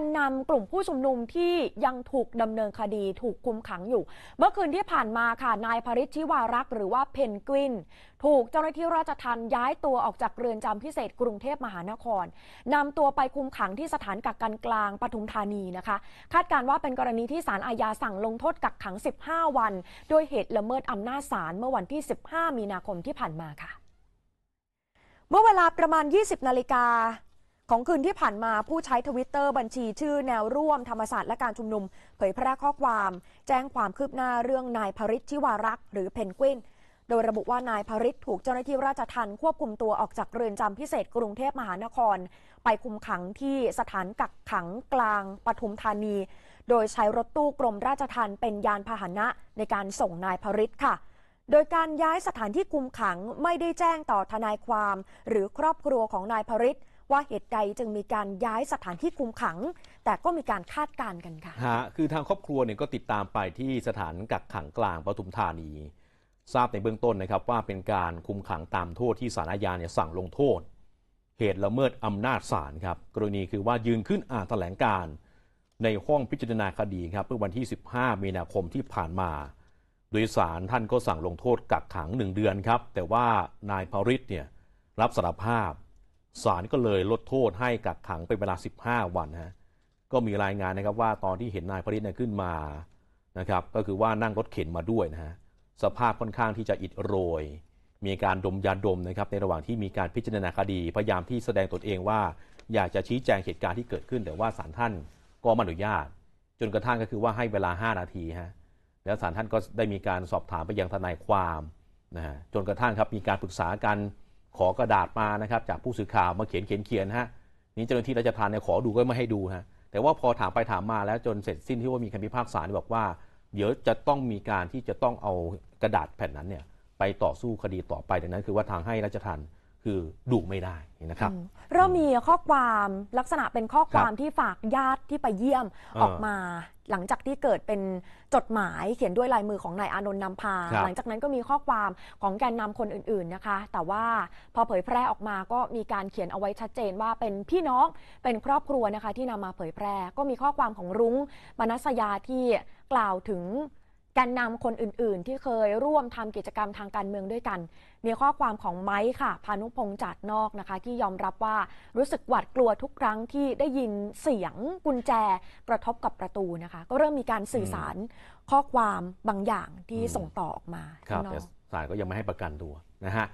นนำกลุ่มผู้ชุมนุมที่ยังถูกดำเนินคดี ถูกคุมขังอยู่ เมื่อคืนที่ผ่านมาค่ะนายพริชชิวารักษ์หรือว่าเพนกวิน ถูกเจ้าหน้าที่ราชทัณฑ์ย้ายตัวออกจากเรือนจำพิเศษกรุงเทพมหานครนำตัวไปคุมขังที่สถานกักกันกลาง ปทุมธานีนะคะ คาดการว่าเป็นกรณีที่ศาลอาญาสั่งลงโทษกักขัง 15 วันโดยเหตุละเมิดอำนาจศาลเมื่อวันที่ 15 มีนาคมที่ผ่านมาค่ะ เมื่อเวลาประมาณ 20 นาฬิกาของคืนที่ผ่านมาผู้ใช้ทวิตเตอร์บัญชีชื่อแนวร่วมธรรมศาสตร์และการชุมนุม เผยแพร่ข้อความแจ้งความคืบหน้าเรื่องนายพริชชิวารักษ์หรือเพนกวิน โดยระบุว่านายพริชถูกเจ้าหน้าที่ราชทัณฑ์ควบคุมตัวออกจากเรือนจำพิเศษกรุงเทพมหานคร ไปคุมขังที่สถานกักขังกลางปทุมธานี โดยใช้รถตู้กรมราชทัณฑ์เป็นยานพาหนะในการส่งนายพริชค่ะ โดยการย้ายสถานที่คุมขังไม่ได้แจ้งต่อทนายความหรือครอบครัวของนายพริชว่าเหตุใดจึงมีการย้ายสถานที่คุมขัง แต่ก็มีการคาดการณ์กัน ค่ะฮะคือทางครอบครัวเนี่ยก็ติดตามไปที่สถานกักขังกลางปทุมธานี ทราบในเบื้องต้นนะครับว่าเป็นการคุมขังตามโทษที่สารอาญาเนี่ยสั่งลงโทษ เหตุละเมิดอำนาจศาลครับกรณีคือว่ายืนขึ้นอ่านแถลงการในห้องพิจารณาคดีครับเมื่อวันที่ 15มีนาคมที่ผ่านมา โดยสารท่านก็สั่งลงโทษกักขังหนึ่งเดือนครับ แต่ว่านายพาริศเนี่ยรับสารภาพศาลก็เลยลดโทษให้กักขังเป็นเวลา 15 วันฮะ ก็มีรายงานนะครับว่าตอนที่เห็นนายพริตเนี่ยขึ้นมานะครับ ก็คือว่านั่งรถเข็นมาด้วยนะฮะ สภาพค่อนข้างที่จะอิดโรย มีการดมยาดมนะครับ ในระหว่างที่มีการพิจารณาคดี พยายามที่แสดงตนเองว่า อยากจะชี้แจงเหตุการณ์ที่เกิดขึ้น แต่ว่าศาลท่านก็อนุญาต จนกระทั่งก็คือว่าให้เวลา 5 นาทีฮะ แล้วศาลท่านก็ได้มีการสอบถามไปยังทนายความนะฮะจนกระทั่งครับมีการปรึกษากันขอกระดาษมานะครับจากผู้สื่อข่าวมาเขียนเขียนเขียนฮะนี่เจ้าหน้าที่ราชทานเนี่ยขอดูก็ไม่ให้ดูฮะแต่ว่าพอถามไปถามมาแล้วจนเสร็จสิ้นที่ว่ามีคำพิพากษาบอกว่าเดี๋ยวจะต้องมีการที่จะต้องเอากระดาษแผ่นนั้นเนี่ยไปต่อสู้คดีต่อไป ดังนั้นคือว่าทางให้ราชทานคือดุไม่ได้นะครับเริ่มมีข้อความลักษณะเป็นข้อความที่ฝากญาติที่ไปเยี่ยมออกมา หลังจากที่เกิดเป็นจดหมายเขียนด้วยลายมือของนายอานนท์นำพาหลังจากนั้นก็มีข้อความของแกนนำคนอื่นๆนะคะ แต่ว่าพอเผยแพร่ออกมาก็มีการเขียนเอาไว้ชัดเจนว่าเป็นพี่น้องเป็นครอบครัวนะคะที่นำมาเผยแพร่ ก็มีข้อความของรุ้งมนัสยาที่กล่าวถึงแกนนำคนอื่นๆ ที่เคยร่วมทำกิจกรรมทางการเมืองด้วยกัน มีข้อความของไม้ค่ะ พานุพงษ์จากนอกนะคะ ที่ยอมรับว่ารู้สึกหวาดกลัวทุกครั้งที่ได้ยินเสียงกุญแจกระทบกับประตูนะคะ ก็เริ่มมีการสื่อสารข้อความบางอย่างที่ส่งต่อออกมา ครับแต่ศาลก็ยังไม่ให้ประกันตัวนะฮะ